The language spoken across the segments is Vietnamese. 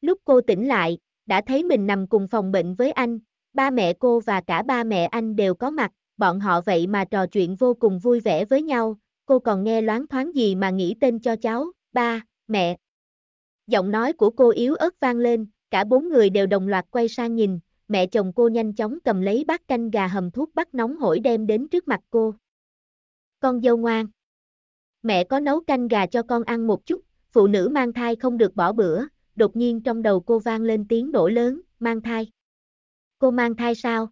Lúc cô tỉnh lại, đã thấy mình nằm cùng phòng bệnh với anh, ba mẹ cô và cả ba mẹ anh đều có mặt, bọn họ vậy mà trò chuyện vô cùng vui vẻ với nhau, cô còn nghe loáng thoáng gì mà nghĩ tên cho cháu, ba, mẹ. Giọng nói của cô yếu ớt vang lên, cả bốn người đều đồng loạt quay sang nhìn, mẹ chồng cô nhanh chóng cầm lấy bát canh gà hầm thuốc bắt nóng hổi đem đến trước mặt cô. Con dâu ngoan. Mẹ có nấu canh gà cho con ăn một chút, phụ nữ mang thai không được bỏ bữa, đột nhiên trong đầu cô vang lên tiếng nổ lớn, mang thai. Cô mang thai sao?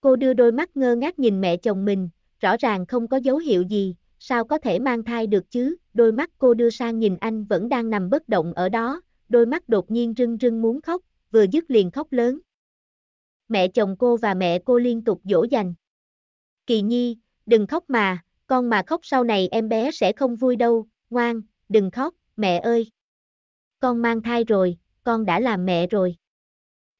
Cô đưa đôi mắt ngơ ngác nhìn mẹ chồng mình, rõ ràng không có dấu hiệu gì, sao có thể mang thai được chứ, đôi mắt cô đưa sang nhìn anh vẫn đang nằm bất động ở đó, đôi mắt đột nhiên rưng rưng muốn khóc, vừa dứt liền khóc lớn. Mẹ chồng cô và mẹ cô liên tục dỗ dành. Kỳ nhi, đừng khóc mà, con mà khóc sau này em bé sẽ không vui đâu, ngoan, đừng khóc, mẹ ơi con mang thai rồi, con đã làm mẹ rồi.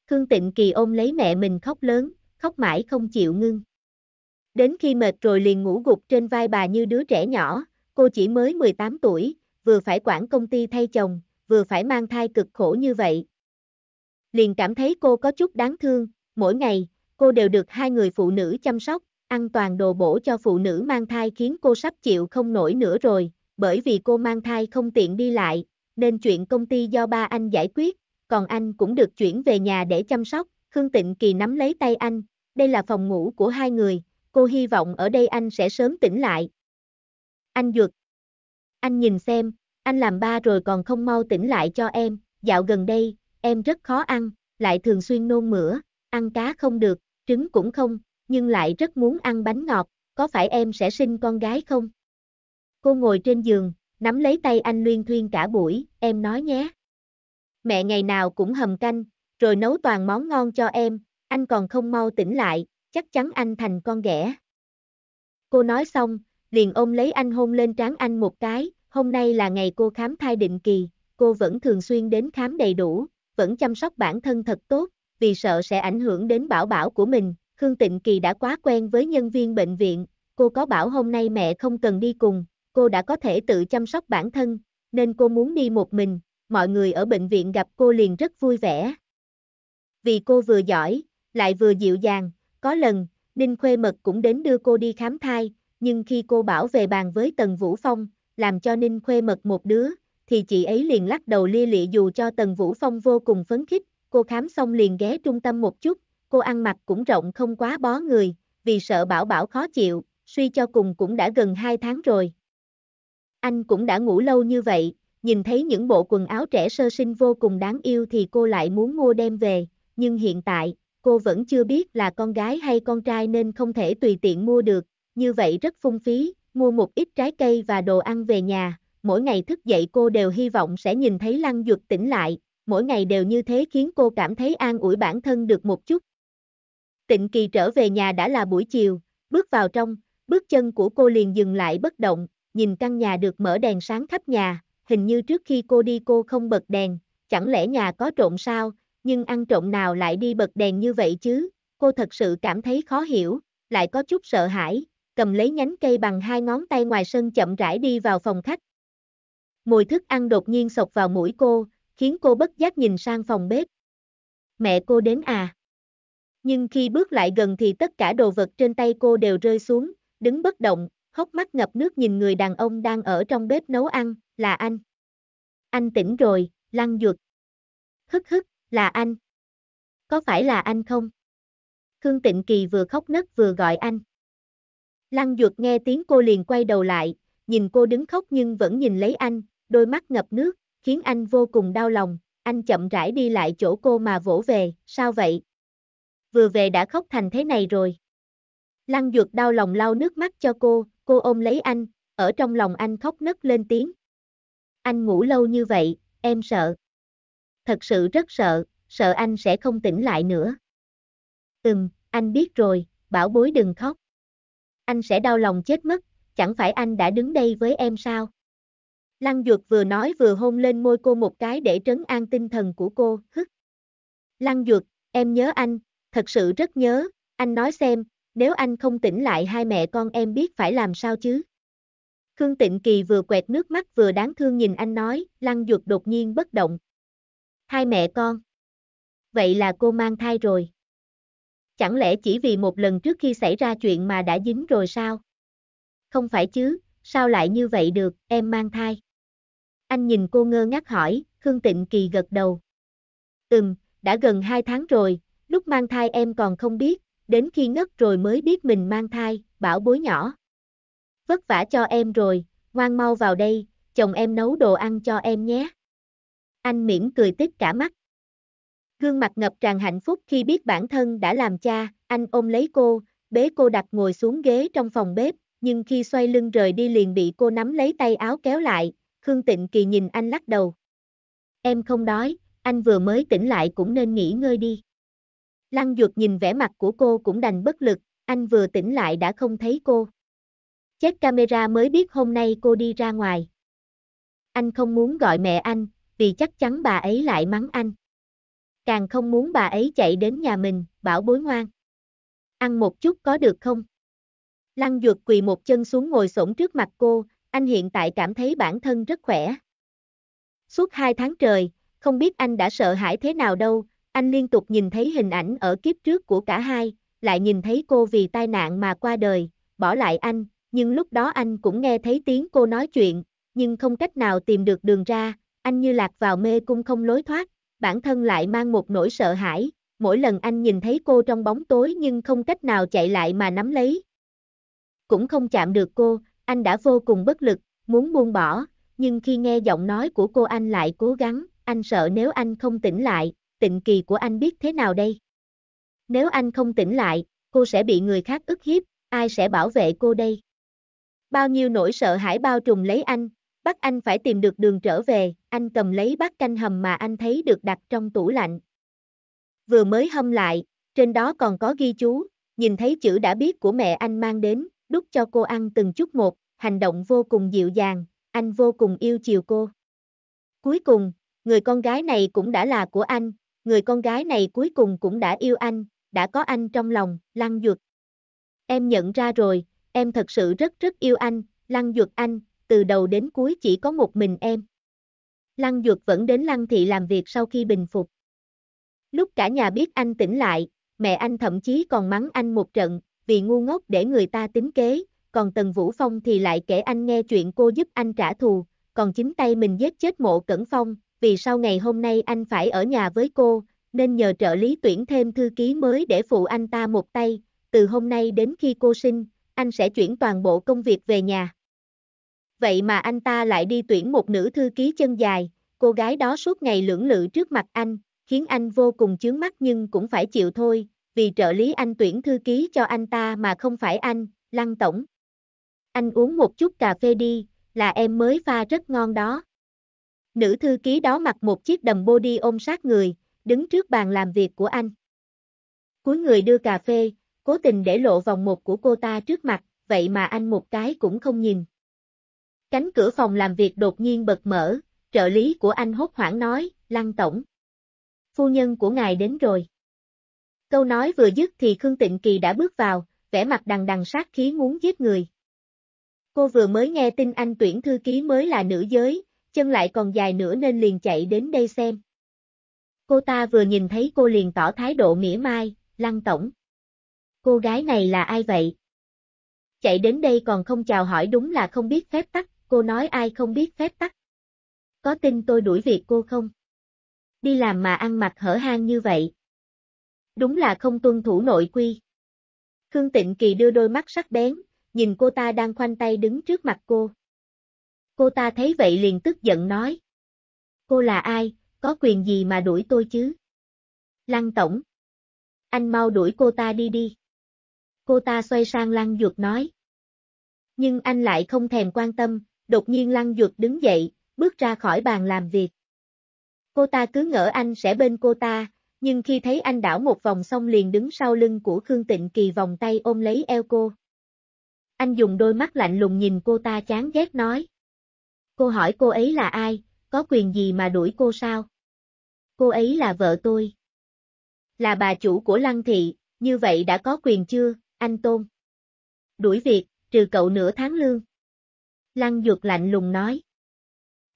Khương Tịnh Kỳ ôm lấy mẹ mình khóc lớn, khóc mãi không chịu ngưng. Đến khi mệt rồi liền ngủ gục trên vai bà như đứa trẻ nhỏ, cô chỉ mới 18 tuổi, vừa phải quản công ty thay chồng, vừa phải mang thai cực khổ như vậy. Liền cảm thấy cô có chút đáng thương, mỗi ngày, cô đều được hai người phụ nữ chăm sóc, ăn toàn đồ bổ cho phụ nữ mang thai khiến cô sắp chịu không nổi nữa rồi, bởi vì cô mang thai không tiện đi lại, nên chuyện công ty do ba anh giải quyết, còn anh cũng được chuyển về nhà để chăm sóc, Khương Tịnh Kỳ nắm lấy tay anh, đây là phòng ngủ của hai người, cô hy vọng ở đây anh sẽ sớm tỉnh lại. Anh Duật, anh nhìn xem, anh làm ba rồi còn không mau tỉnh lại cho em, dạo gần đây, em rất khó ăn, lại thường xuyên nôn mửa, ăn cá không được, trứng cũng không, nhưng lại rất muốn ăn bánh ngọt, có phải em sẽ sinh con gái không? Cô ngồi trên giường, nắm lấy tay anh Luyên Thuyên cả buổi, em nói nhé. Mẹ ngày nào cũng hầm canh, rồi nấu toàn món ngon cho em, anh còn không mau tỉnh lại, chắc chắn anh thành con ghẻ. Cô nói xong, liền ôm lấy anh hôn lên trán anh một cái, hôm nay là ngày cô khám thai định kỳ, cô vẫn thường xuyên đến khám đầy đủ, vẫn chăm sóc bản thân thật tốt, vì sợ sẽ ảnh hưởng đến bảo bảo của mình, Khương Tịnh Kỳ đã quá quen với nhân viên bệnh viện, cô có bảo hôm nay mẹ không cần đi cùng, cô đã có thể tự chăm sóc bản thân, nên cô muốn đi một mình, mọi người ở bệnh viện gặp cô liền rất vui vẻ. Vì cô vừa giỏi, lại vừa dịu dàng, có lần, Ninh Khuê Mật cũng đến đưa cô đi khám thai, nhưng khi cô bảo về bàn với Tần Vũ Phong, làm cho Ninh Khuê Mật một đứa, thì chị ấy liền lắc đầu lia lịa dù cho Tần Vũ Phong vô cùng phấn khích, cô khám xong liền ghé trung tâm một chút, cô ăn mặc cũng rộng không quá bó người, vì sợ bảo bảo khó chịu, suy cho cùng cũng đã gần 2 tháng rồi. Anh cũng đã ngủ lâu như vậy, nhìn thấy những bộ quần áo trẻ sơ sinh vô cùng đáng yêu thì cô lại muốn mua đem về, nhưng hiện tại, cô vẫn chưa biết là con gái hay con trai nên không thể tùy tiện mua được, như vậy rất phung phí, mua một ít trái cây và đồ ăn về nhà, mỗi ngày thức dậy cô đều hy vọng sẽ nhìn thấy Lăng Duật tỉnh lại, mỗi ngày đều như thế khiến cô cảm thấy an ủi bản thân được một chút. Tịnh Kỳ trở về nhà đã là buổi chiều, bước vào trong, bước chân của cô liền dừng lại bất động, nhìn căn nhà được mở đèn sáng khắp nhà, hình như trước khi cô đi cô không bật đèn, chẳng lẽ nhà có trộm sao, nhưng ăn trộm nào lại đi bật đèn như vậy chứ, cô thật sự cảm thấy khó hiểu, lại có chút sợ hãi, cầm lấy nhánh cây bằng hai ngón tay ngoài sân chậm rãi đi vào phòng khách. Mùi thức ăn đột nhiên sộc vào mũi cô, khiến cô bất giác nhìn sang phòng bếp. Mẹ cô đến à? Nhưng khi bước lại gần thì tất cả đồ vật trên tay cô đều rơi xuống, đứng bất động, hốc mắt ngập nước nhìn người đàn ông đang ở trong bếp nấu ăn, là anh. Anh tỉnh rồi, lăng dược. Hức hức, là anh. Có phải là anh không? Khương Tịnh Kỳ vừa khóc nấc vừa gọi anh. Lăng dược nghe tiếng cô liền quay đầu lại, nhìn cô đứng khóc nhưng vẫn nhìn lấy anh, đôi mắt ngập nước, khiến anh vô cùng đau lòng, anh chậm rãi đi lại chỗ cô mà vỗ về, sao vậy? Vừa về đã khóc thành thế này rồi. Lăng dược đau lòng lau nước mắt cho cô, cô ôm lấy anh, ở trong lòng anh khóc nấc lên tiếng. Anh ngủ lâu như vậy, em sợ. Thật sự rất sợ, sợ anh sẽ không tỉnh lại nữa. Ừm, anh biết rồi, bảo bối đừng khóc. Anh sẽ đau lòng chết mất, chẳng phải anh đã đứng đây với em sao? Lăng Dược vừa nói vừa hôn lên môi cô một cái để trấn an tinh thần của cô, hức. Lăng Dược, em nhớ anh, thật sự rất nhớ, anh nói xem, nếu anh không tỉnh lại hai mẹ con em biết phải làm sao chứ? Khương Tịnh Kỳ vừa quẹt nước mắt vừa đáng thương nhìn anh nói, lăng duật đột nhiên bất động. Hai mẹ con. Vậy là cô mang thai rồi. Chẳng lẽ chỉ vì một lần trước khi xảy ra chuyện mà đã dính rồi sao? Không phải chứ, sao lại như vậy được, em mang thai. Anh nhìn cô ngơ ngác hỏi, Khương Tịnh Kỳ gật đầu. Ừm, đã gần hai tháng rồi, lúc mang thai em còn không biết, đến khi ngất rồi mới biết mình mang thai, bảo bối nhỏ. Vất vả cho em rồi, ngoan mau vào đây, chồng em nấu đồ ăn cho em nhé. Anh mỉm cười tít cả mắt. Gương mặt ngập tràn hạnh phúc khi biết bản thân đã làm cha, anh ôm lấy cô, bế cô đặt ngồi xuống ghế trong phòng bếp, nhưng khi xoay lưng rời đi liền bị cô nắm lấy tay áo kéo lại, Khương Tịnh Kỳ nhìn anh lắc đầu. Em không đói, anh vừa mới tỉnh lại cũng nên nghỉ ngơi đi. Lăng Dược nhìn vẻ mặt của cô cũng đành bất lực, anh vừa tỉnh lại đã không thấy cô. Chết camera mới biết hôm nay cô đi ra ngoài. Anh không muốn gọi mẹ anh, vì chắc chắn bà ấy lại mắng anh. Càng không muốn bà ấy chạy đến nhà mình, bảo bối ngoan. Ăn một chút có được không? Lăng Dược quỳ một chân xuống ngồi xổm trước mặt cô, anh hiện tại cảm thấy bản thân rất khỏe. Suốt hai tháng trời, không biết anh đã sợ hãi thế nào đâu, anh liên tục nhìn thấy hình ảnh ở kiếp trước của cả hai, lại nhìn thấy cô vì tai nạn mà qua đời, bỏ lại anh, nhưng lúc đó anh cũng nghe thấy tiếng cô nói chuyện, nhưng không cách nào tìm được đường ra, anh như lạc vào mê cung không lối thoát, bản thân lại mang một nỗi sợ hãi, mỗi lần anh nhìn thấy cô trong bóng tối nhưng không cách nào chạy lại mà nắm lấy. Cũng không chạm được cô, anh đã vô cùng bất lực, muốn buông bỏ, nhưng khi nghe giọng nói của cô anh lại cố gắng, anh sợ nếu anh không tỉnh lại, tịnh kỳ của anh biết thế nào đây? Nếu anh không tỉnh lại, cô sẽ bị người khác ức hiếp, ai sẽ bảo vệ cô đây? Bao nhiêu nỗi sợ hãi bao trùm lấy anh, bắt anh phải tìm được đường trở về, anh cầm lấy bát canh hầm mà anh thấy được đặt trong tủ lạnh. Vừa mới hâm lại, trên đó còn có ghi chú, nhìn thấy chữ đã biết của mẹ anh mang đến, đút cho cô ăn từng chút một, hành động vô cùng dịu dàng, anh vô cùng yêu chiều cô. Cuối cùng, người con gái này cũng đã là của anh, người con gái này cuối cùng cũng đã yêu anh, đã có anh trong lòng, Lăng Duật. Em nhận ra rồi, em thật sự rất rất yêu anh, Lăng Duật anh, từ đầu đến cuối chỉ có một mình em. Lăng Duật vẫn đến Lăng Thị làm việc sau khi bình phục. Lúc cả nhà biết anh tỉnh lại, mẹ anh thậm chí còn mắng anh một trận, vì ngu ngốc để người ta tính kế, còn Tần Vũ Phong thì lại kể anh nghe chuyện cô giúp anh trả thù, còn chính tay mình giết chết mộ Cẩn Phong, vì sau ngày hôm nay anh phải ở nhà với cô, nên nhờ trợ lý tuyển thêm thư ký mới để phụ anh ta một tay, từ hôm nay đến khi cô sinh, anh sẽ chuyển toàn bộ công việc về nhà. Vậy mà anh ta lại đi tuyển một nữ thư ký chân dài, cô gái đó suốt ngày lưỡng lự trước mặt anh, khiến anh vô cùng chướng mắt nhưng cũng phải chịu thôi, vì trợ lý anh tuyển thư ký cho anh ta mà không phải anh, Lăng Tổng. Anh uống một chút cà phê đi, là em mới pha rất ngon đó. Nữ thư ký đó mặc một chiếc đầm body ôm sát người, đứng trước bàn làm việc của anh. Cuối người đưa cà phê, cố tình để lộ vòng một của cô ta trước mặt, vậy mà anh một cái cũng không nhìn. Cánh cửa phòng làm việc đột nhiên bật mở, trợ lý của anh hốt hoảng nói, Lăng Tổng. Phu nhân của ngài đến rồi. Câu nói vừa dứt thì Khương Tịnh Kỳ đã bước vào, vẻ mặt đằng đằng sát khí muốn giết người. Cô vừa mới nghe tin anh tuyển thư ký mới là nữ giới, chân lại còn dài nữa nên liền chạy đến đây xem. Cô ta vừa nhìn thấy cô liền tỏ thái độ mỉa mai, lăng tổng. Cô gái này là ai vậy? Chạy đến đây còn không chào hỏi đúng là không biết phép tắc, cô nói ai không biết phép tắc. Có tin tôi đuổi việc cô không? Đi làm mà ăn mặc hở hang như vậy. Đúng là không tuân thủ nội quy. Khương Tịnh Kỳ đưa đôi mắt sắc bén, nhìn cô ta đang khoanh tay đứng trước mặt cô. Cô ta thấy vậy liền tức giận nói. Cô là ai, có quyền gì mà đuổi tôi chứ? Lăng tổng. Anh mau đuổi cô ta đi đi. Cô ta xoay sang Lăng Dược nói. Nhưng anh lại không thèm quan tâm, đột nhiên Lăng Dược đứng dậy, bước ra khỏi bàn làm việc. Cô ta cứ ngỡ anh sẽ bên cô ta, nhưng khi thấy anh đảo một vòng xong liền đứng sau lưng của Khương Tịnh Kỳ vòng tay ôm lấy eo cô. Anh dùng đôi mắt lạnh lùng nhìn cô ta chán ghét nói. Cô hỏi cô ấy là ai, có quyền gì mà đuổi cô sao? Cô ấy là vợ tôi. Là bà chủ của Lăng Thị, như vậy đã có quyền chưa, anh Tôn? Đuổi việc, trừ cậu nửa tháng lương. Lăng Dược lạnh lùng nói.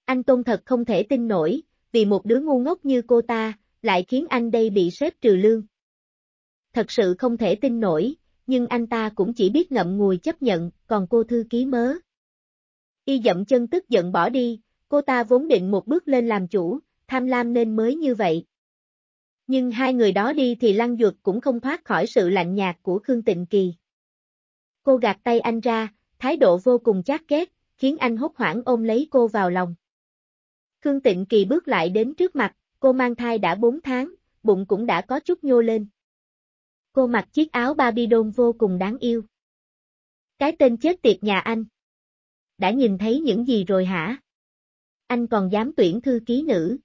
Anh Tôn thật không thể tin nổi, vì một đứa ngu ngốc như cô ta, lại khiến anh đây bị sếp trừ lương. Thật sự không thể tin nổi, nhưng anh ta cũng chỉ biết ngậm ngùi chấp nhận, còn cô thư ký mớ, Y dậm chân tức giận bỏ đi, cô ta vốn định một bước lên làm chủ, tham lam nên mới như vậy. Nhưng hai người đó đi thì Lăng Duật cũng không thoát khỏi sự lạnh nhạt của Khương Tịnh Kỳ. Cô gạt tay anh ra, thái độ vô cùng chát ghét, khiến anh hốt hoảng ôm lấy cô vào lòng. Khương Tịnh Kỳ bước lại đến trước mặt, cô mang thai đã 4 tháng, bụng cũng đã có chút nhô lên. Cô mặc chiếc áo Barbie đôn vô cùng đáng yêu. Cái tên chết tiệt nhà anh đã nhìn thấy những gì rồi hả? Anh còn dám tuyển thư ký nữ.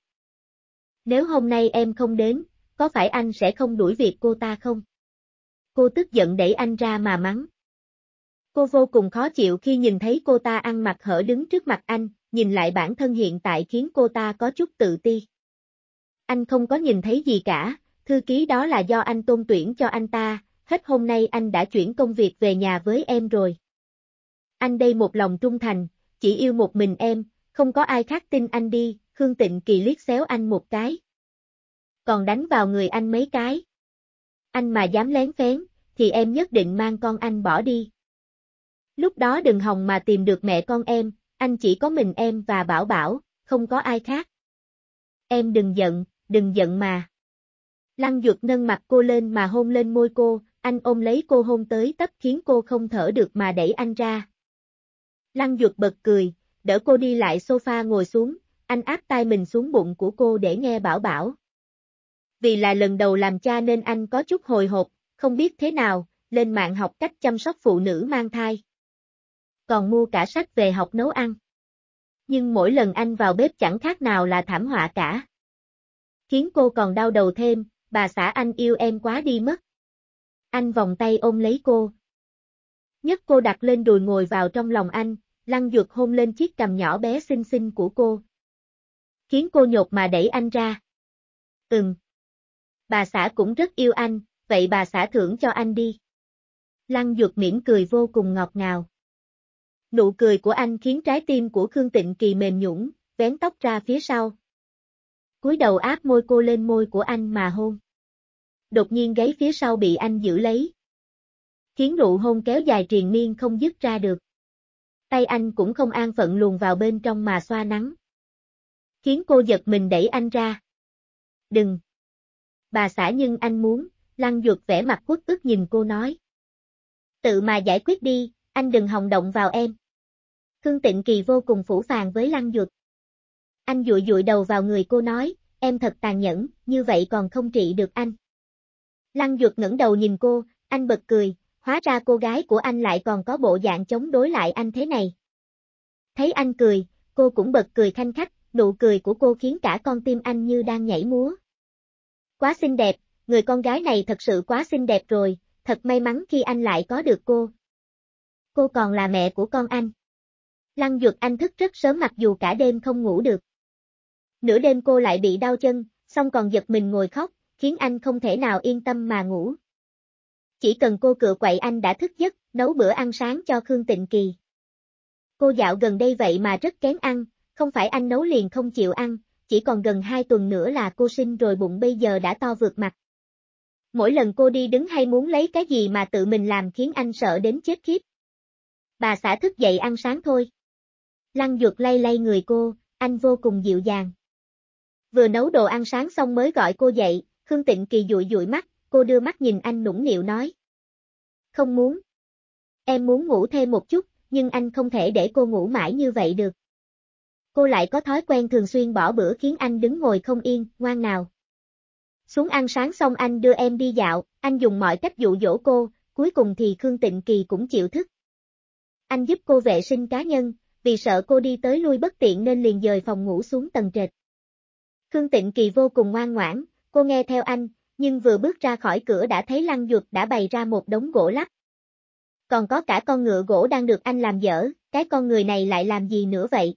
Nếu hôm nay em không đến, có phải anh sẽ không đuổi việc cô ta không? Cô tức giận đẩy anh ra mà mắng. Cô vô cùng khó chịu khi nhìn thấy cô ta ăn mặc hở đứng trước mặt anh, nhìn lại bản thân hiện tại khiến cô ta có chút tự ti. Anh không có nhìn thấy gì cả, thư ký đó là do anh tôn tuyển cho anh ta, hết hôm nay anh đã chuyển công việc về nhà với em rồi anh đây một lòng trung thành, chỉ yêu một mình em, không có ai khác tin anh đi, Khương Tịnh Kỳ liếc xéo anh một cái. Còn đánh vào người anh mấy cái. Anh mà dám lén phén, thì em nhất định mang con anh bỏ đi. Lúc đó đừng hòng mà tìm được mẹ con em, anh chỉ có mình em và Bảo Bảo, không có ai khác. Em đừng giận, đừng giận mà. Lăng Dược nâng mặt cô lên mà hôn lên môi cô, anh ôm lấy cô hôn tới tấp khiến cô không thở được mà đẩy anh ra, Lăng Dược bật cười, đỡ cô đi lại sofa ngồi xuống, anh áp tay mình xuống bụng của cô để nghe bảo bảo. Vì là lần đầu làm cha nên anh có chút hồi hộp, không biết thế nào, lên mạng học cách chăm sóc phụ nữ mang thai. Còn mua cả sách về học nấu ăn. Nhưng mỗi lần anh vào bếp chẳng khác nào là thảm họa cả. Khiến cô còn đau đầu thêm, bà xã anh yêu em quá đi mất. Anh vòng tay ôm lấy cô, Nhất cô đặt lên đùi ngồi vào trong lòng anh, lăng dược hôn lên chiếc cằm nhỏ bé xinh xinh của cô. Khiến cô nhột mà đẩy anh ra. Ừm. Bà xã cũng rất yêu anh, vậy bà xã thưởng cho anh đi. Lăng dược mỉm cười vô cùng ngọt ngào. Nụ cười của anh khiến trái tim của Khương Tịnh Kỳ mềm nhũng, vén tóc ra phía sau. cúi đầu áp môi cô lên môi của anh mà hôn. Đột nhiên gáy phía sau bị anh giữ lấy, khiến nụ hôn kéo dài triền miên không dứt ra được. Tay anh cũng không an phận luồn vào bên trong mà xoa nắng. Khiến cô giật mình đẩy anh ra. Đừng! Bà xã nhưng anh muốn, lăng duật vẻ mặt quốc ức nhìn cô nói. Tự mà giải quyết đi, anh đừng hòng động vào em. Khương Tịnh Kỳ vô cùng phủ phàng với lăng duật. Anh dụi dụi đầu vào người cô nói, em thật tàn nhẫn, như vậy còn không trị được anh. Lăng Duật ngẩng đầu nhìn cô, anh bật cười, hóa ra cô gái của anh lại còn có bộ dạng chống đối lại anh thế này. Thấy anh cười, cô cũng bật cười thanh khách, nụ cười của cô khiến cả con tim anh như đang nhảy múa. Quá xinh đẹp, người con gái này thật sự quá xinh đẹp rồi, thật may mắn khi anh lại có được cô. Cô còn là mẹ của con anh. Lăng Dược Anh thức rất sớm mặc dù cả đêm không ngủ được. Nửa đêm cô lại bị đau chân, xong còn giật mình ngồi khóc, khiến anh không thể nào yên tâm mà ngủ. Chỉ cần cô cựa quậy anh đã thức giấc, nấu bữa ăn sáng cho Khương Tịnh Kỳ. Cô dạo gần đây vậy mà rất kén ăn, không phải anh nấu liền không chịu ăn, chỉ còn gần 2 tuần nữa là cô sinh rồi bụng bây giờ đã to vượt mặt. Mỗi lần cô đi đứng hay muốn lấy cái gì mà tự mình làm khiến anh sợ đến chết khiếp. Bà xã thức dậy ăn sáng thôi. Lăng dược lay lay người cô, anh vô cùng dịu dàng. Vừa nấu đồ ăn sáng xong mới gọi cô dậy, Khương Tịnh Kỳ dụi dụi mắt, cô đưa mắt nhìn anh nũng nịu nói. Không muốn. Em muốn ngủ thêm một chút, nhưng anh không thể để cô ngủ mãi như vậy được. Cô lại có thói quen thường xuyên bỏ bữa khiến anh đứng ngồi không yên, ngoan nào. Xuống ăn sáng xong anh đưa em đi dạo, anh dùng mọi cách dụ dỗ cô, cuối cùng thì Khương Tịnh Kỳ cũng chịu thức. Anh giúp cô vệ sinh cá nhân, vì sợ cô đi tới lui bất tiện nên liền dời phòng ngủ xuống tầng trệt. Khương Tịnh Kỳ vô cùng ngoan ngoãn, cô nghe theo anh, nhưng vừa bước ra khỏi cửa đã thấy Lăng Duật đã bày ra một đống gỗ lắc. Còn có cả con ngựa gỗ đang được anh làm dở, cái con người này lại làm gì nữa vậy?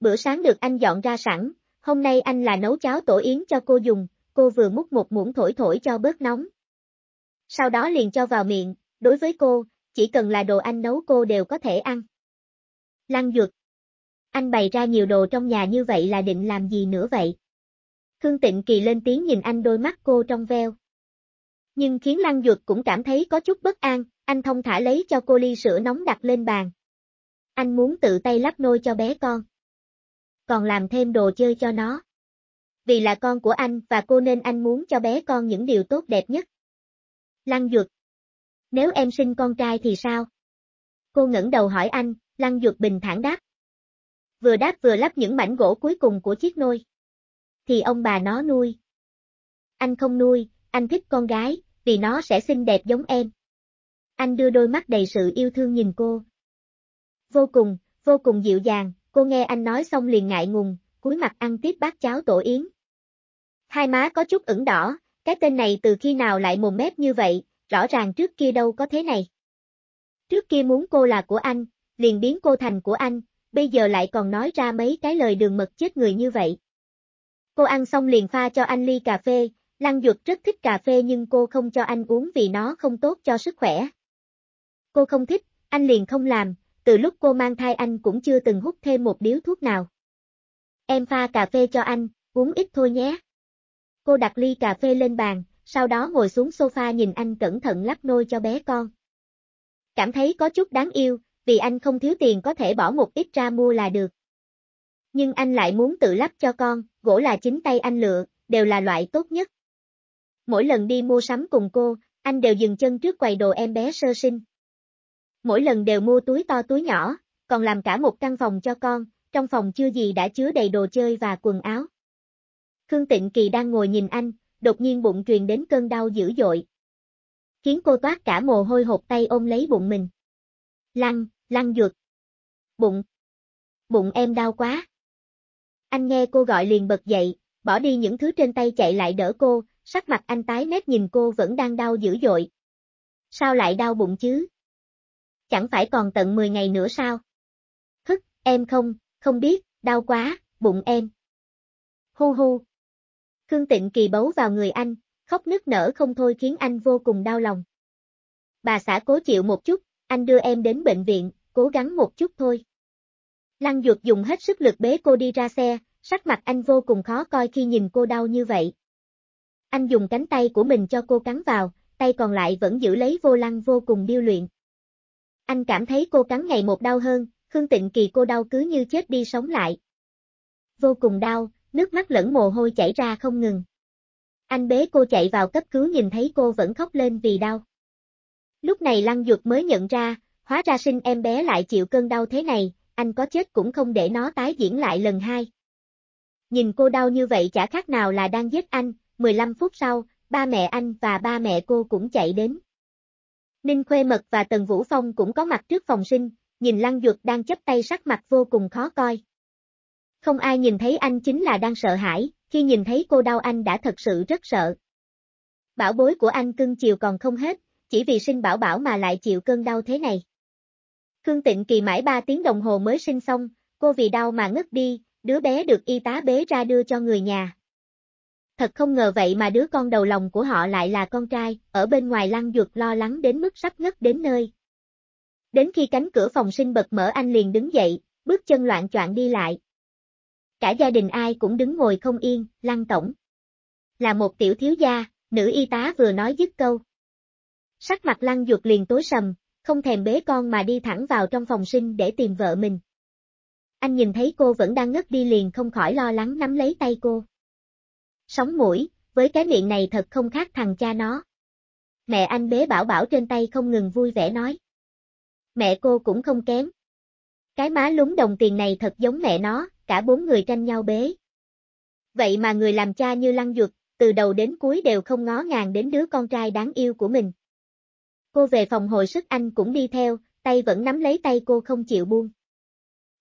Bữa sáng được anh dọn ra sẵn, hôm nay anh là nấu cháo tổ yến cho cô dùng, cô vừa múc một muỗng thổi thổi cho bớt nóng. Sau đó liền cho vào miệng, đối với cô, chỉ cần là đồ anh nấu cô đều có thể ăn. Lăng Duật Anh bày ra nhiều đồ trong nhà như vậy là định làm gì nữa vậy? Khương Tịnh Kỳ lên tiếng nhìn anh đôi mắt cô trong veo. Nhưng khiến Lăng Dược cũng cảm thấy có chút bất an, anh thông thả lấy cho cô ly sữa nóng đặt lên bàn. Anh muốn tự tay lắp nôi cho bé con. Còn làm thêm đồ chơi cho nó. Vì là con của anh và cô nên anh muốn cho bé con những điều tốt đẹp nhất. Lăng Dược. Nếu em sinh con trai thì sao? Cô ngẩng đầu hỏi anh, Lăng Dược bình thản đáp. Vừa đáp vừa lắp những mảnh gỗ cuối cùng của chiếc nôi thì ông bà nó nuôi. Anh không nuôi, anh thích con gái, vì nó sẽ xinh đẹp giống em. Anh đưa đôi mắt đầy sự yêu thương nhìn cô. Vô cùng, vô cùng dịu dàng, cô nghe anh nói xong liền ngại ngùng, cúi mặt ăn tiếp bát cháo tổ yến. Hai má có chút ửng đỏ, cái tên này từ khi nào lại mồm mép như vậy, rõ ràng trước kia đâu có thế này. Trước kia muốn cô là của anh, liền biến cô thành của anh, bây giờ lại còn nói ra mấy cái lời đường mật chết người như vậy. Cô ăn xong liền pha cho anh ly cà phê, Lăng Dược rất thích cà phê nhưng cô không cho anh uống vì nó không tốt cho sức khỏe. Cô không thích, anh liền không làm, từ lúc cô mang thai anh cũng chưa từng hút thêm một điếu thuốc nào. Em pha cà phê cho anh, uống ít thôi nhé. Cô đặt ly cà phê lên bàn, sau đó ngồi xuống sofa nhìn anh cẩn thận lắp nôi cho bé con. Cảm thấy có chút đáng yêu, vì anh không thiếu tiền có thể bỏ một ít ra mua là được nhưng anh lại muốn tự lắp cho con, gỗ là chính tay anh lựa, đều là loại tốt nhất. Mỗi lần đi mua sắm cùng cô, anh đều dừng chân trước quầy đồ em bé sơ sinh. Mỗi lần đều mua túi to túi nhỏ, còn làm cả một căn phòng cho con, trong phòng chưa gì đã chứa đầy đồ chơi và quần áo. Khương Tịnh Kỳ đang ngồi nhìn anh, đột nhiên bụng truyền đến cơn đau dữ dội. Khiến cô toát cả mồ hôi hột tay ôm lấy bụng mình. Lăn, lăn dược. Bụng. Bụng em đau quá. Anh nghe cô gọi liền bật dậy, bỏ đi những thứ trên tay chạy lại đỡ cô, sắc mặt anh tái mét nhìn cô vẫn đang đau dữ dội. Sao lại đau bụng chứ? Chẳng phải còn tận 10 ngày nữa sao? Hức, em không, không biết, đau quá, bụng em. Hu hu. Khương Tịnh kỳ bấu vào người anh, khóc nức nở không thôi khiến anh vô cùng đau lòng. Bà xã cố chịu một chút, anh đưa em đến bệnh viện, cố gắng một chút thôi. Lăng Dược dùng hết sức lực bế cô đi ra xe, Sắc mặt anh vô cùng khó coi khi nhìn cô đau như vậy. Anh dùng cánh tay của mình cho cô cắn vào, tay còn lại vẫn giữ lấy vô lăng vô cùng điêu luyện. Anh cảm thấy cô cắn ngày một đau hơn, Khương Tịnh Kỳ cô đau cứ như chết đi sống lại. Vô cùng đau, nước mắt lẫn mồ hôi chảy ra không ngừng. Anh bế cô chạy vào cấp cứu nhìn thấy cô vẫn khóc lên vì đau. Lúc này Lăng Dược mới nhận ra, hóa ra sinh em bé lại chịu cơn đau thế này, anh có chết cũng không để nó tái diễn lại lần hai. Nhìn cô đau như vậy chả khác nào là đang giết anh, 15 phút sau, ba mẹ anh và ba mẹ cô cũng chạy đến. Ninh Khuê Mật và Tần Vũ Phong cũng có mặt trước phòng sinh, nhìn Lăng Dược đang chấp tay sắc mặt vô cùng khó coi. Không ai nhìn thấy anh chính là đang sợ hãi, khi nhìn thấy cô đau anh đã thật sự rất sợ. Bảo bối của anh cưng chiều còn không hết, chỉ vì sinh bảo bảo mà lại chịu cơn đau thế này. Khương Tịnh kỳ mãi 3 tiếng đồng hồ mới sinh xong, cô vì đau mà ngất đi, đứa bé được y tá bế ra đưa cho người nhà. Thật không ngờ vậy mà đứa con đầu lòng của họ lại là con trai, ở bên ngoài lăng dược lo lắng đến mức sắp ngất đến nơi. Đến khi cánh cửa phòng sinh bật mở anh liền đứng dậy, bước chân loạn choạng đi lại. Cả gia đình ai cũng đứng ngồi không yên, lăng tổng. Là một tiểu thiếu gia, nữ y tá vừa nói dứt câu. Sắc mặt lăng dược liền tối sầm, không thèm bế con mà đi thẳng vào trong phòng sinh để tìm vợ mình. Anh nhìn thấy cô vẫn đang ngất đi liền không khỏi lo lắng nắm lấy tay cô. Sống mũi, với cái miệng này thật không khác thằng cha nó. Mẹ anh bế bảo bảo trên tay không ngừng vui vẻ nói. Mẹ cô cũng không kém. Cái má lúng đồng tiền này thật giống mẹ nó, cả bốn người tranh nhau bế. Vậy mà người làm cha như lăng duật, từ đầu đến cuối đều không ngó ngàng đến đứa con trai đáng yêu của mình. Cô về phòng hồi sức anh cũng đi theo, tay vẫn nắm lấy tay cô không chịu buông.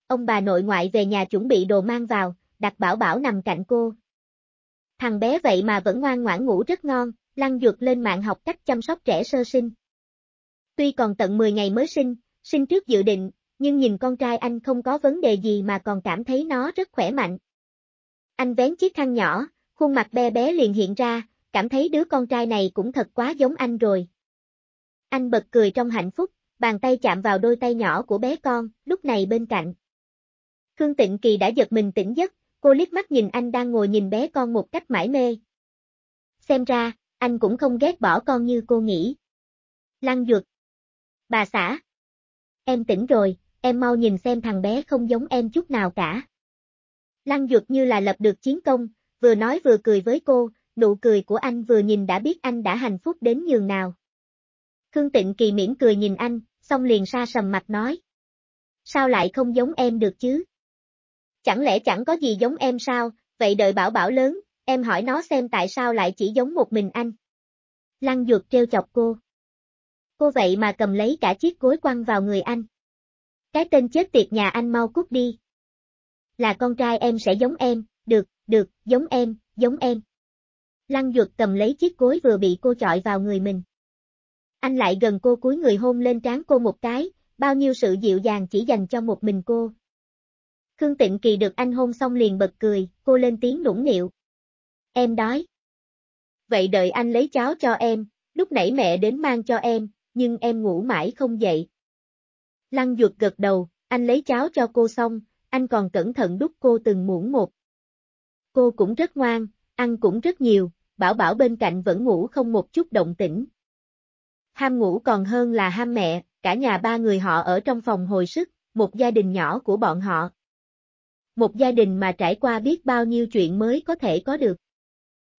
Ông bà nội ngoại về nhà chuẩn bị đồ mang vào, đặt bảo bảo nằm cạnh cô. Thằng bé vậy mà vẫn ngoan ngoãn ngủ rất ngon, lăn dược lên mạng học cách chăm sóc trẻ sơ sinh. Tuy còn tận 10 ngày mới sinh, sinh trước dự định, nhưng nhìn con trai anh không có vấn đề gì mà còn cảm thấy nó rất khỏe mạnh. Anh vén chiếc khăn nhỏ, khuôn mặt bé bé liền hiện ra, cảm thấy đứa con trai này cũng thật quá giống anh rồi. Anh bật cười trong hạnh phúc, bàn tay chạm vào đôi tay nhỏ của bé con, lúc này bên cạnh. Khương Tịnh Kỳ đã giật mình tỉnh giấc, cô liếc mắt nhìn anh đang ngồi nhìn bé con một cách mải mê. Xem ra, anh cũng không ghét bỏ con như cô nghĩ. Lăng Duật. Bà xã. Em tỉnh rồi, em mau nhìn xem thằng bé không giống em chút nào cả. Lăng Duật như là lập được chiến công, vừa nói vừa cười với cô, nụ cười của anh vừa nhìn đã biết anh đã hạnh phúc đến nhường nào. Khương Tịnh Kỳ mỉm cười nhìn anh, xong liền xa sầm mặt nói. Sao lại không giống em được chứ? Chẳng lẽ chẳng có gì giống em sao, vậy đợi bảo bảo lớn, em hỏi nó xem tại sao lại chỉ giống một mình anh. Lăng dược treo chọc cô. Cô vậy mà cầm lấy cả chiếc gối quăng vào người anh. Cái tên chết tiệt nhà anh mau cút đi. Là con trai em sẽ giống em, được, được, giống em, giống em. Lăng dược cầm lấy chiếc gối vừa bị cô chọi vào người mình. Anh lại gần cô cúi người hôn lên trán cô một cái, bao nhiêu sự dịu dàng chỉ dành cho một mình cô, Khương Tịnh Kỳ được anh hôn xong liền bật cười, cô lên tiếng nũng nịu. Em đói. Vậy đợi anh lấy cháo cho em, lúc nãy mẹ đến mang cho em, nhưng em ngủ mãi không dậy. Lăng Duật gật đầu, anh lấy cháo cho cô xong, anh còn cẩn thận đút cô từng muỗng một. Cô cũng rất ngoan, ăn cũng rất nhiều, bảo bảo bên cạnh vẫn ngủ không một chút động tĩnh. Ham ngủ còn hơn là ham mẹ, cả nhà ba người họ ở trong phòng hồi sức, một gia đình nhỏ của bọn họ một gia đình mà trải qua biết bao nhiêu chuyện mới có thể có được.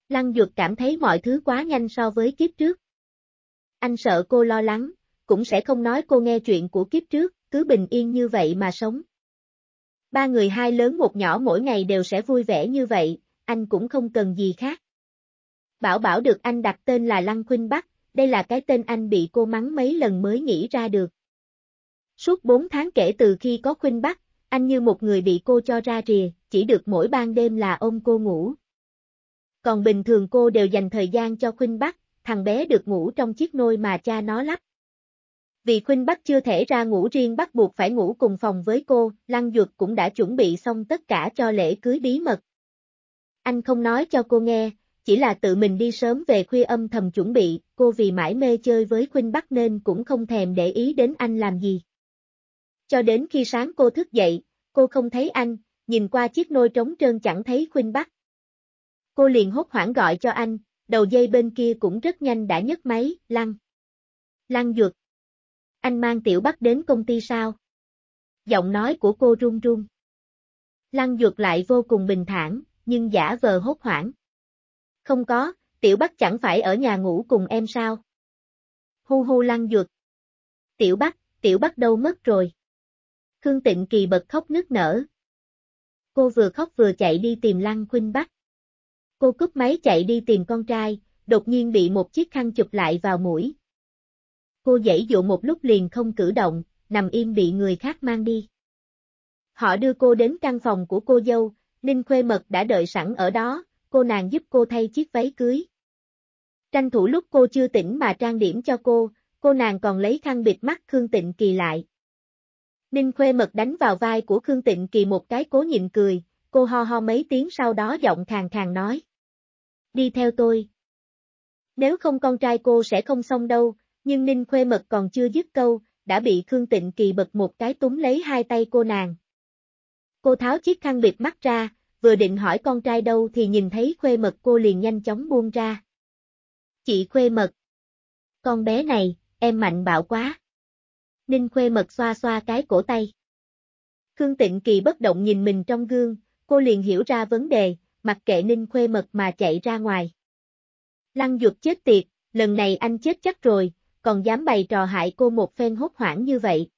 Lăng Dược cảm thấy mọi thứ quá nhanh so với kiếp trước. Anh sợ cô lo lắng, cũng sẽ không nói cô nghe chuyện của kiếp trước, cứ bình yên như vậy mà sống. Ba người hai lớn một nhỏ mỗi ngày đều sẽ vui vẻ như vậy, anh cũng không cần gì khác. Bảo Bảo được anh đặt tên là Lăng Khuynh Bắc, đây là cái tên anh bị cô mắng mấy lần mới nghĩ ra được. Suốt 4 tháng kể từ khi có Khuynh Bắc, anh như một người bị cô cho ra rìa, chỉ được mỗi ban đêm là ôm cô ngủ. Còn bình thường cô đều dành thời gian cho Khuynh Bắc, thằng bé được ngủ trong chiếc nôi mà cha nó lắp. Vì Khuynh Bắc chưa thể ra ngủ riêng bắt buộc phải ngủ cùng phòng với cô, Lăng Dược cũng đã chuẩn bị xong tất cả cho lễ cưới bí mật. Anh không nói cho cô nghe, chỉ là tự mình đi sớm về khuya âm thầm chuẩn bị, cô vì mãi mê chơi với Khuynh Bắc nên cũng không thèm để ý đến anh làm gì. Cho đến khi sáng cô thức dậy, cô không thấy anh, nhìn qua chiếc nôi trống trơn chẳng thấy Khuynh Bắc. Cô liền hốt hoảng gọi cho anh, đầu dây bên kia cũng rất nhanh đã nhấc máy, lăng. Lăng dược. Anh mang tiểu bắc đến công ty sao? Giọng nói của cô run run. Lăng dược lại vô cùng bình thản, nhưng giả vờ hốt hoảng. Không có, tiểu bắc chẳng phải ở nhà ngủ cùng em sao? Hu hu lăng dược. Tiểu bắc, tiểu bắc đâu mất rồi? Khương Tịnh Kỳ bật khóc nức nở. Cô vừa khóc vừa chạy đi tìm Lăng Khuynh Bắc. Cô cúp máy chạy đi tìm con trai, đột nhiên bị một chiếc khăn chụp lại vào mũi. Cô dãy dụ một lúc liền không cử động, nằm im bị người khác mang đi. Họ đưa cô đến căn phòng của cô dâu, Ninh Khuê Mật đã đợi sẵn ở đó, cô nàng giúp cô thay chiếc váy cưới. Tranh thủ lúc cô chưa tỉnh mà trang điểm cho cô, cô nàng còn lấy khăn bịt mắt Khương Tịnh Kỳ lại. Ninh Khuê Mật đánh vào vai của Khương Tịnh Kỳ một cái cố nhịn cười, cô ho ho mấy tiếng sau đó giọng khàn khàn nói. Đi theo tôi. Nếu không con trai cô sẽ không xong đâu, nhưng Ninh Khuê Mật còn chưa dứt câu, đã bị Khương Tịnh Kỳ bật một cái túm lấy hai tay cô nàng. Cô tháo chiếc khăn bịt mắt ra, vừa định hỏi con trai đâu thì nhìn thấy Khuê Mật cô liền nhanh chóng buông ra. Chị Khuê Mật. Con bé này, em mạnh bạo quá. Ninh Khuê Mật xoa xoa cái cổ tay. Khương Tịnh Kỳ bất động nhìn mình trong gương, cô liền hiểu ra vấn đề, mặc kệ Ninh Khuê Mật mà chạy ra ngoài. Lăng Dục chết tiệt, lần này anh chết chắc rồi, còn dám bày trò hại cô một phen hốt hoảng như vậy.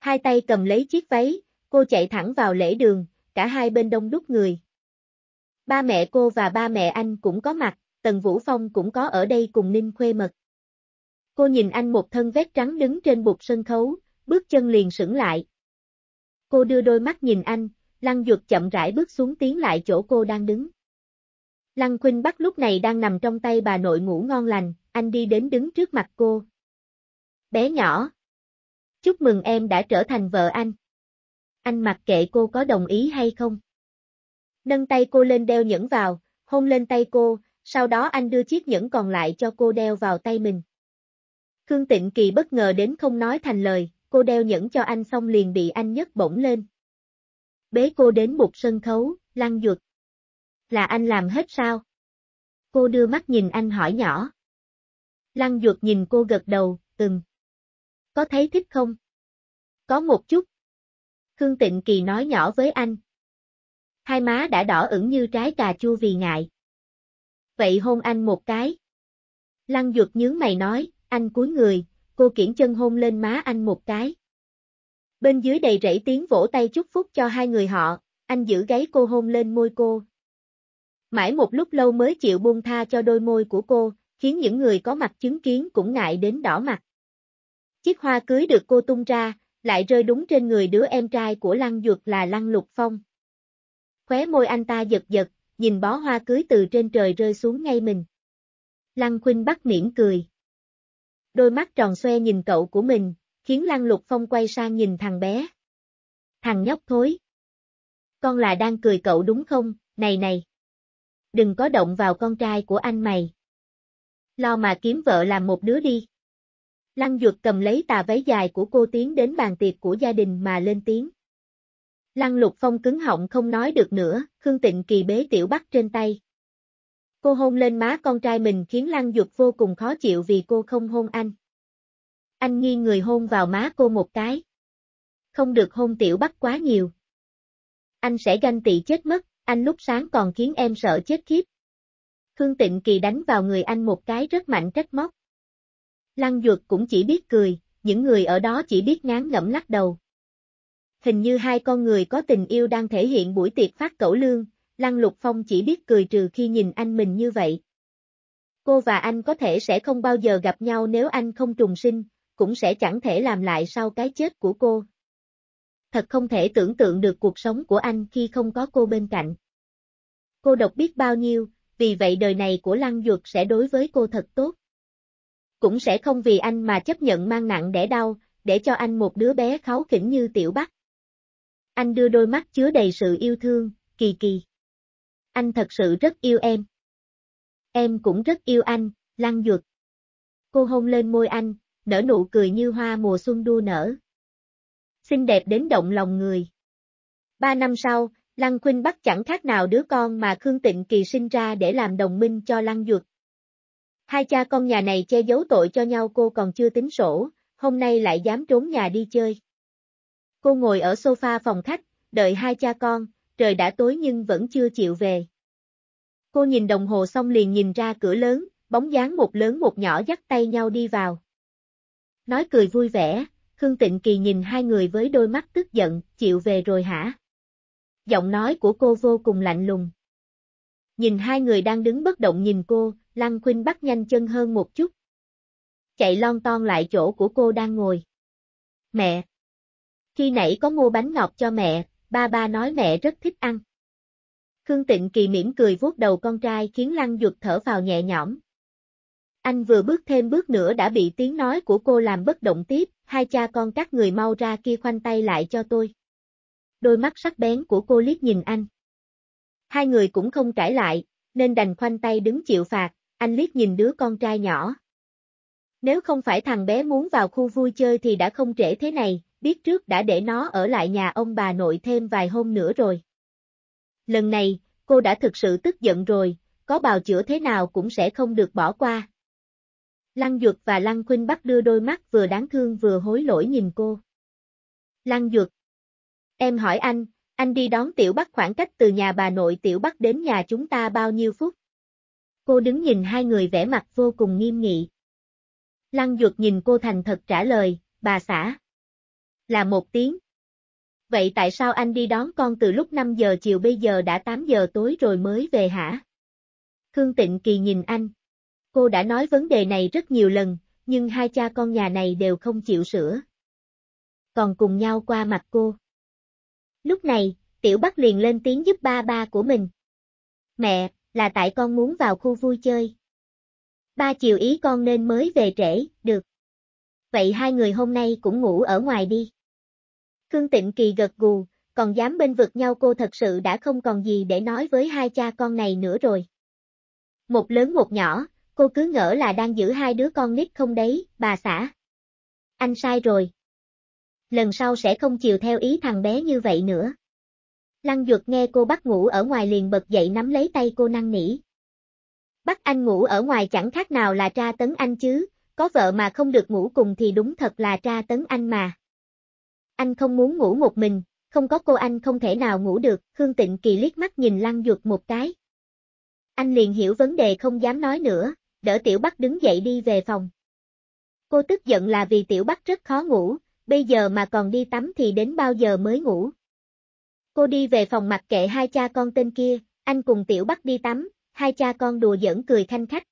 Hai tay cầm lấy chiếc váy, cô chạy thẳng vào lễ đường, cả hai bên đông đúc người. Ba mẹ cô và ba mẹ anh cũng có mặt, Tần Vũ Phong cũng có ở đây cùng Ninh Khuê Mật. Cô nhìn anh một thân vét trắng đứng trên bục sân khấu, bước chân liền sững lại. Cô đưa đôi mắt nhìn anh, Lăng Duật chậm rãi bước xuống tiến lại chỗ cô đang đứng. Lăng Khuynh Bắc lúc này đang nằm trong tay bà nội ngủ ngon lành, anh đi đến đứng trước mặt cô. Bé nhỏ. Chúc mừng em đã trở thành vợ anh. Anh mặc kệ cô có đồng ý hay không. Nâng tay cô lên đeo nhẫn vào, hôn lên tay cô, sau đó anh đưa chiếc nhẫn còn lại cho cô đeo vào tay mình. Khương Tịnh Kỳ bất ngờ đến không nói thành lời, cô đeo nhẫn cho anh xong liền bị anh nhấc bổng lên. Bế cô đến một sân khấu, lăng dược. Là anh làm hết sao? Cô đưa mắt nhìn anh hỏi nhỏ. Lăng dược nhìn cô gật đầu, ừm. Có thấy thích không? Có một chút. Khương Tịnh Kỳ nói nhỏ với anh. Hai má đã đỏ ửng như trái cà chua vì ngại. Vậy hôn anh một cái. Lăng dược nhướng mày nói, anh cúi người, cô kiển chân hôn lên má anh một cái. Bên dưới đầy rẫy tiếng vỗ tay chúc phúc cho hai người họ, anh giữ gáy cô hôn lên môi cô. Mãi một lúc lâu mới chịu buông tha cho đôi môi của cô, khiến những người có mặt chứng kiến cũng ngại đến đỏ mặt. Chiếc hoa cưới được cô tung ra, lại rơi đúng trên người đứa em trai của Lăng Duật là Lăng Lục Phong. Khóe môi anh ta giật giật, nhìn bó hoa cưới từ trên trời rơi xuống ngay mình. Lăng Khuynh bắt miễn cười đôi mắt tròn xoe nhìn cậu của mình, khiến Lăng Lục Phong quay sang nhìn thằng bé. Thằng nhóc thối. Con là đang cười cậu đúng không, này này. Đừng có động vào con trai của anh mày. Lo mà kiếm vợ làm một đứa đi. Lăng Dược cầm lấy tà váy dài của cô tiến đến bàn tiệc của gia đình mà lên tiếng. Lăng Lục Phong cứng họng không nói được nữa, Khương Tịnh Kỳ bế tiểu bắt trên tay, Cô hôn lên má con trai mình khiến Lăng Dục vô cùng khó chịu vì cô không hôn anh. Anh nghi người hôn vào má cô một cái. Không được hôn tiểu bắt quá nhiều. Anh sẽ ganh tị chết mất, anh lúc sáng còn khiến em sợ chết khiếp. Khương Tịnh Kỳ đánh vào người anh một cái rất mạnh trách móc. Lăng Duật cũng chỉ biết cười, những người ở đó chỉ biết ngán ngẩm lắc đầu. Hình như hai con người có tình yêu đang thể hiện buổi tiệc phát cẩu lương, Lăng Lục Phong chỉ biết cười trừ khi nhìn anh mình như vậy. Cô và anh có thể sẽ không bao giờ gặp nhau nếu anh không trùng sinh, cũng sẽ chẳng thể làm lại sau cái chết của cô. Thật không thể tưởng tượng được cuộc sống của anh khi không có cô bên cạnh. Cô độc biết bao nhiêu, vì vậy đời này của Lăng Duật sẽ đối với cô thật tốt. Cũng sẽ không vì anh mà chấp nhận mang nặng đẻ đau, để cho anh một đứa bé kháu khỉnh như tiểu bắc. Anh đưa đôi mắt chứa đầy sự yêu thương, kỳ kỳ anh thật sự rất yêu em. Em cũng rất yêu anh, Lăng Duật. Cô hôn lên môi anh, nở nụ cười như hoa mùa xuân đua nở. Xinh đẹp đến động lòng người. Ba năm sau, Lăng Khuynh Bắc chẳng khác nào đứa con mà Khương Tịnh Kỳ sinh ra để làm đồng minh cho Lăng Duật. Hai cha con nhà này che giấu tội cho nhau cô còn chưa tính sổ, hôm nay lại dám trốn nhà đi chơi. Cô ngồi ở sofa phòng khách, đợi hai cha con, trời đã tối nhưng vẫn chưa chịu về. Cô nhìn đồng hồ xong liền nhìn ra cửa lớn, bóng dáng một lớn một nhỏ dắt tay nhau đi vào. Nói cười vui vẻ, Khương Tịnh Kỳ nhìn hai người với đôi mắt tức giận, chịu về rồi hả? Giọng nói của cô vô cùng lạnh lùng. Nhìn hai người đang đứng bất động nhìn cô, Lăng Khuynh bắt nhanh chân hơn một chút. Chạy lon ton lại chỗ của cô đang ngồi. Mẹ! Khi nãy có mua bánh ngọt cho mẹ, ba ba nói mẹ rất thích ăn. Khương Tịnh Kỳ mỉm cười vuốt đầu con trai khiến Lăng Duật thở vào nhẹ nhõm. Anh vừa bước thêm bước nữa đã bị tiếng nói của cô làm bất động tiếp, hai cha con các người mau ra kia khoanh tay lại cho tôi. Đôi mắt sắc bén của cô liếc nhìn anh. Hai người cũng không cãi lại, nên đành khoanh tay đứng chịu phạt, anh liếc nhìn đứa con trai nhỏ. Nếu không phải thằng bé muốn vào khu vui chơi thì đã không trễ thế này, biết trước đã để nó ở lại nhà ông bà nội thêm vài hôm nữa rồi. Lần này, cô đã thực sự tức giận rồi, có bào chữa thế nào cũng sẽ không được bỏ qua. Lăng Dược và Lăng Khuynh bắt đưa đôi mắt vừa đáng thương vừa hối lỗi nhìn cô. Lăng Dược. Em hỏi anh, anh đi đón Tiểu Bắc khoảng cách từ nhà bà nội Tiểu Bắc đến nhà chúng ta bao nhiêu phút? Cô đứng nhìn hai người vẻ mặt vô cùng nghiêm nghị. Lăng Dược nhìn cô thành thật trả lời, bà xã là một tiếng. Vậy tại sao anh đi đón con từ lúc 5 giờ chiều bây giờ đã 8 giờ tối rồi mới về hả? Khương Tịnh Kỳ nhìn anh. Cô đã nói vấn đề này rất nhiều lần, nhưng hai cha con nhà này đều không chịu sửa. Còn cùng nhau qua mặt cô. Lúc này, Tiểu Bắc liền lên tiếng giúp ba ba của mình. Mẹ, là tại con muốn vào khu vui chơi. Ba chiều ý con nên mới về trễ, được. Vậy hai người hôm nay cũng ngủ ở ngoài đi. Khương Tịnh Kỳ gật gù, còn dám bên vực nhau cô thật sự đã không còn gì để nói với hai cha con này nữa rồi. Một lớn một nhỏ, cô cứ ngỡ là đang giữ hai đứa con nít không đấy, bà xã. Anh sai rồi. Lần sau sẽ không chiều theo ý thằng bé như vậy nữa. Lăng Duật nghe cô bắt ngủ ở ngoài liền bật dậy nắm lấy tay cô năn nỉ. Bắt anh ngủ ở ngoài chẳng khác nào là tra tấn anh chứ, có vợ mà không được ngủ cùng thì đúng thật là tra tấn anh mà. Anh không muốn ngủ một mình, không có cô anh không thể nào ngủ được, Khương Tịnh Kỳ liếc mắt nhìn Lăng Duật một cái. Anh liền hiểu vấn đề không dám nói nữa, đỡ Tiểu Bắc đứng dậy đi về phòng. Cô tức giận là vì Tiểu Bắc rất khó ngủ, bây giờ mà còn đi tắm thì đến bao giờ mới ngủ. Cô đi về phòng mặc kệ hai cha con tên kia, anh cùng Tiểu Bắc đi tắm, hai cha con đùa giỡn cười thanh khách.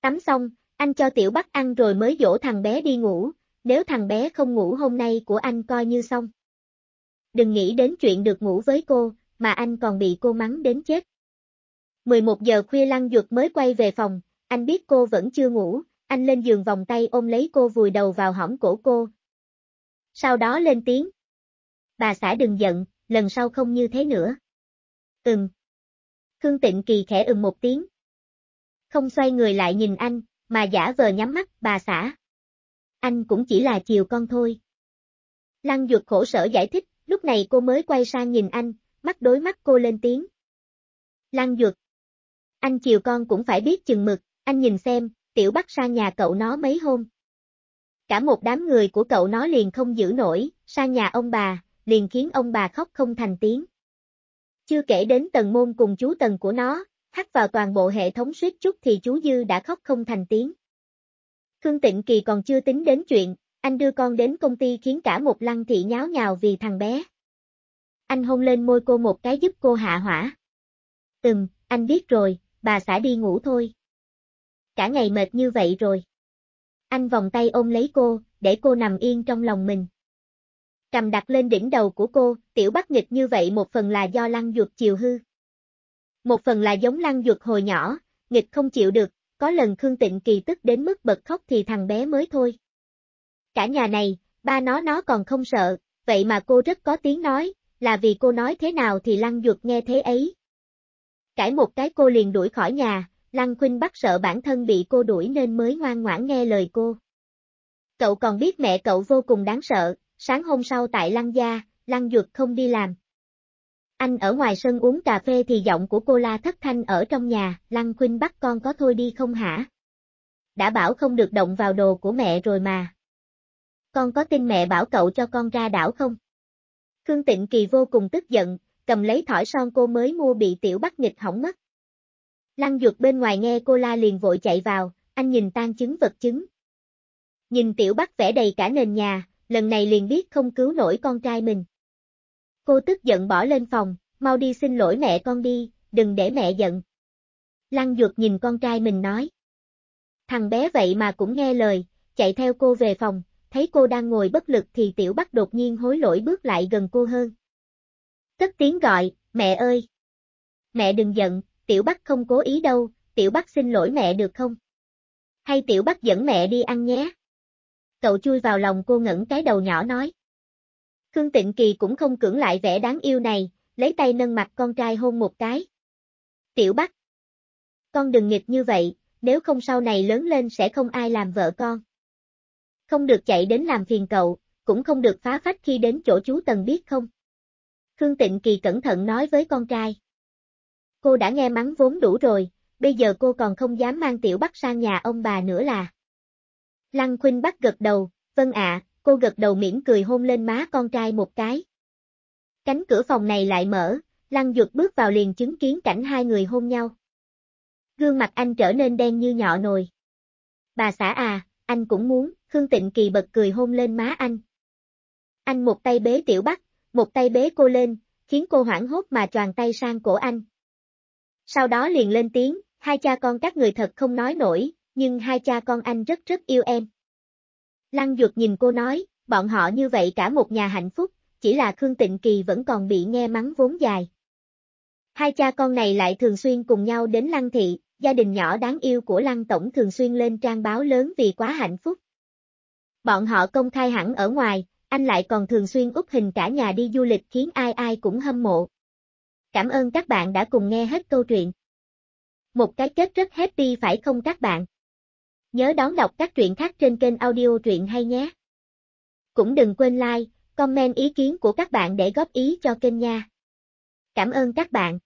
Tắm xong, anh cho Tiểu Bắc ăn rồi mới dỗ thằng bé đi ngủ, nếu thằng bé không ngủ hôm nay của anh coi như xong. Đừng nghĩ đến chuyện được ngủ với cô, mà anh còn bị cô mắng đến chết. 11 giờ khuya Lăng Duật mới quay về phòng, anh biết cô vẫn chưa ngủ, anh lên giường vòng tay ôm lấy cô vùi đầu vào hõm cổ cô. Sau đó lên tiếng. Bà xã đừng giận, lần sau không như thế nữa. Ừm. Khương Tịnh Kỳ khẽ ừm một tiếng. Không xoay người lại nhìn anh, mà giả vờ nhắm mắt, bà xã anh cũng chỉ là chiều con thôi. Lăng Dược khổ sở giải thích, lúc này cô mới quay sang nhìn anh, mắt đối mắt cô lên tiếng. Lăng Dược. Anh chiều con cũng phải biết chừng mực, anh nhìn xem, tiểu bắt sang nhà cậu nó mấy hôm. Cả một đám người của cậu nó liền không giữ nổi, sang nhà ông bà, liền khiến ông bà khóc không thành tiếng. Chưa kể đến tầng môn cùng chú tầng của nó, hắt vào toàn bộ hệ thống suýt chút thì chú Dư đã khóc không thành tiếng. Khương Tịnh Kỳ còn chưa tính đến chuyện, anh đưa con đến công ty khiến cả một lăng thị nháo nhào vì thằng bé. Anh hôn lên môi cô một cái giúp cô hạ hỏa. Ừm, anh biết rồi, bà xã đi ngủ thôi. Cả ngày mệt như vậy rồi. Anh vòng tay ôm lấy cô, để cô nằm yên trong lòng mình. Cầm đặt lên đỉnh đầu của cô, tiểu bắt nghịch như vậy một phần là do lăng duật chiều hư. Một phần là giống lăng duật hồi nhỏ, nghịch không chịu được, có lần Khương Tịnh Kỳ tức đến mức bật khóc thì thằng bé mới thôi. Cả nhà này, ba nó nó còn không sợ, vậy mà cô rất có tiếng nói, là vì cô nói thế nào thì Lăng Duật nghe thế ấy. Cãi một cái cô liền đuổi khỏi nhà, Lăng Khuynh bắt sợ bản thân bị cô đuổi nên mới ngoan ngoãn nghe lời cô. Cậu còn biết mẹ cậu vô cùng đáng sợ, sáng hôm sau tại Lăng Gia, Lăng Duật không đi làm, anh ở ngoài sân uống cà phê thì giọng của cô la thất thanh ở trong nhà, Lăng Khuynh bắt con có thôi đi không hả? Đã bảo không được động vào đồ của mẹ rồi mà. Con có tin mẹ bảo cậu cho con ra đảo không? Khương Tịnh Kỳ vô cùng tức giận, cầm lấy thỏi son cô mới mua bị tiểu bắt nghịch hỏng mất. Lăng Dược bên ngoài nghe cô la liền vội chạy vào, anh nhìn tan chứng vật chứng. Nhìn tiểu bắt vẽ đầy cả nền nhà, lần này liền biết không cứu nổi con trai mình. Cô tức giận bỏ lên phòng, mau đi xin lỗi mẹ con đi, đừng để mẹ giận. Lăng Dược nhìn con trai mình nói. Thằng bé vậy mà cũng nghe lời, chạy theo cô về phòng, thấy cô đang ngồi bất lực thì Tiểu Bắc đột nhiên hối lỗi bước lại gần cô hơn. tất tiếng gọi, mẹ ơi! Mẹ đừng giận, Tiểu Bắc không cố ý đâu, Tiểu Bắc xin lỗi mẹ được không? Hay Tiểu Bắc dẫn mẹ đi ăn nhé? Cậu chui vào lòng cô ngẩng cái đầu nhỏ nói. Khương Tịnh Kỳ cũng không cưỡng lại vẻ đáng yêu này, lấy tay nâng mặt con trai hôn một cái. Tiểu Bắc, con đừng nghịch như vậy, nếu không sau này lớn lên sẽ không ai làm vợ con. Không được chạy đến làm phiền cậu, cũng không được phá phách khi đến chỗ chú Tần biết không. Khương Tịnh Kỳ cẩn thận nói với con trai. Cô đã nghe mắng vốn đủ rồi, bây giờ cô còn không dám mang Tiểu Bắc sang nhà ông bà nữa là. Lăng Khuynh Bắc gật đầu, vâng ạ, cô gật đầu mỉm cười hôn lên má con trai một cái. Cánh cửa phòng này lại mở, Lăng Dược bước vào liền chứng kiến cảnh hai người hôn nhau. Gương mặt anh trở nên đen như nhọ nồi. Bà xã à, anh cũng muốn, Khương Tịnh Kỳ bật cười hôn lên má anh. Anh một tay bế tiểu bắc, một tay bế cô lên, khiến cô hoảng hốt mà tròn tay sang cổ anh. Sau đó liền lên tiếng, hai cha con các người thật không nói nổi, nhưng hai cha con anh rất rất yêu em. Lăng Dược nhìn cô nói, bọn họ như vậy cả một nhà hạnh phúc, chỉ là Khương Tịnh Kỳ vẫn còn bị nghe mắng vốn dài. Hai cha con này lại thường xuyên cùng nhau đến Lăng Thị, gia đình nhỏ đáng yêu của Lăng Tổng thường xuyên lên trang báo lớn vì quá hạnh phúc. Bọn họ công khai hẳn ở ngoài, anh lại còn thường xuyên úp hình cả nhà đi du lịch khiến ai ai cũng hâm mộ. Cảm ơn các bạn đã cùng nghe hết câu chuyện. Một cái kết rất happy phải không các bạn? Nhớ đón đọc các truyện khác trên kênh audio truyện hay nhé. Cũng đừng quên like, comment ý kiến của các bạn để góp ý cho kênh nha. Cảm ơn các bạn.